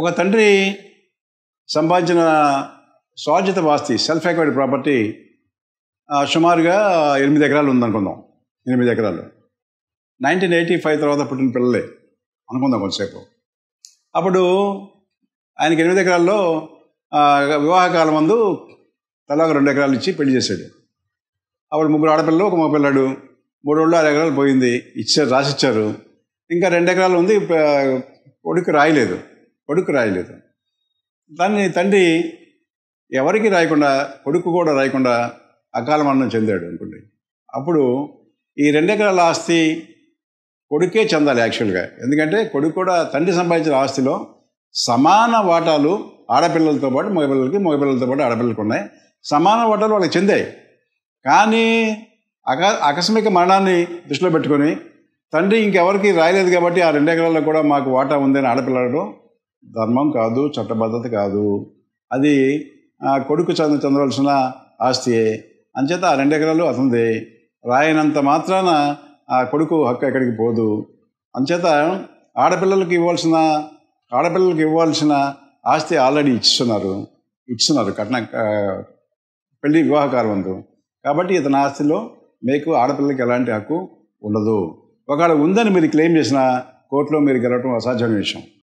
ఒక తండ్రి సంపాదించిన స్వార్జిత వాస్తి సెల్ఫ్ ఎక్వైడ్ ప్రాపర్టీ సుమారుగా ఎనిమిది ఎకరాలు ఉందనుకుందాం ఎనిమిది ఎకరాలు నైన్టీన్ ఎయిటీ ఫైవ్ తర్వాత పుట్టిన పిల్లలే అనుకుందాం కొంతసేపు అప్పుడు ఆయనకి ఎనిమిది ఎకరాల్లో వివాహకాలం ముందు తలాగ రెండు ఎకరాలు ఇచ్చి పెళ్లి చేశాడు అప్పుడు ముగ్గురు ఆడపిల్లలు ఒక మగపిల్లాడు మూడు రోజులు ఆరు ఎకరాలు పోయింది ఇచ్చారు రాసిచ్చారు ఇంకా రెండు ఎకరాలు ఉంది కొడుకు రాయలేదు కొడుకు రాయలేదు దాన్ని తండ్రి ఎవరికి రాయకుండా కొడుకు కూడా రాయకుండా అకాల మరణం చెందాడు అనుకోండి అప్పుడు ఈ రెండెకరాల ఆస్తి కొడుకే చెందాలి యాక్చువల్గా ఎందుకంటే కొడుకు కూడా తండ్రి సంపాదించిన ఆస్తిలో సమాన వాటాలు ఆడపిల్లలతో పాటు మగపిల్లలకి మగపిల్లలతో పాటు ఆడపిల్లలకు ఉన్నాయి సమాన వాటాలు వాళ్ళకి చెందాయి కానీ అక ఆకస్మిక మరణాన్ని దృష్టిలో పెట్టుకొని తండ్రి ఇంకెవరికి రాయలేదు కాబట్టి ఆ రెండెకరాల్లో కూడా మాకు వాటా ఉందని ఆడపిల్లడం ధర్మం కాదు చట్టబద్ధత కాదు అది కొడుకు చంద చెందవలసిన ఆస్తియే అంచేత ఆ రెండు ఎకరాలు అతనిది రాయనంత మాత్రాన ఆ కొడుకు హక్కు ఎక్కడికి పోదు అంచేత ఆడపిల్లలకు ఇవ్వాల్సిన ఆడపిల్లలకు ఇవ్వాల్సిన ఆస్తి ఆల్రెడీ ఇచ్చిస్తున్నారు ఇస్తున్నారు కట్న పెళ్లి వివాహకారవంతు కాబట్టి ఇతని ఆస్తిలో మీకు ఆడపిల్లకి ఎలాంటి హక్కు ఉండదు ఒకవేళ ఉందని మీరు క్లెయిమ్ చేసిన కోర్టులో మీరు గెలవటం అసాధ్యమైన విషయం